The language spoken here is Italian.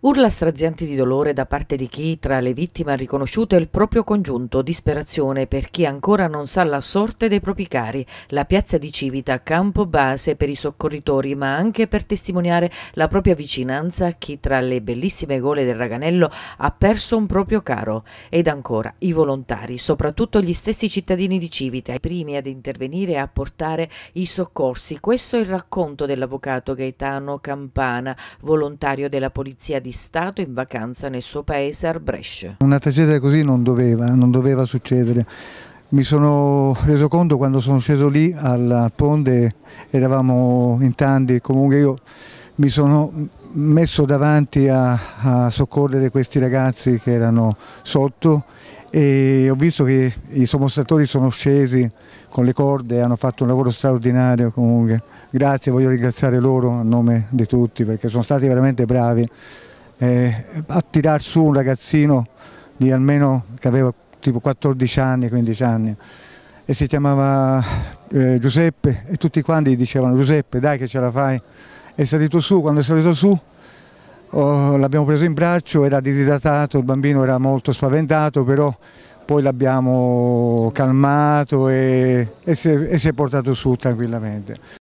Urla strazianti di dolore da parte di chi tra le vittime ha riconosciuto il proprio congiunto, disperazione per chi ancora non sa la sorte dei propri cari. La piazza di Civita, campo base per i soccorritori, ma anche per testimoniare la propria vicinanza a chi tra le bellissime gole del Raganello ha perso un proprio caro. Ed ancora i volontari, soprattutto gli stessi cittadini di Civita, i primi ad intervenire e a portare i soccorsi. Questo è il racconto dell'avvocato Gaetano Campana, volontario della polizia di di Stato in vacanza nel suo paese Arbrescia. Una tragedia così non doveva, non doveva succedere. Mi sono reso conto quando sono sceso lì al ponte, eravamo in tanti, comunque io mi sono messo davanti a, a, soccorrere questi ragazzi che erano sotto e ho visto che i sommostratori sono scesi con le corde, hanno fatto un lavoro straordinario comunque. Grazie, voglio ringraziare loro a nome di tutti perché sono stati veramente bravi eh, a tirar su un ragazzino di almeno che aveva tipo 14 anni, 15 anni e si chiamava eh, Giuseppe e tutti quanti dicevano Giuseppe dai che ce la fai è salito su, quando è salito su oh, l'abbiamo preso in braccio, era disidratato, il bambino era molto spaventato però poi l'abbiamo calmato e, e, si è, e si è portato su tranquillamente.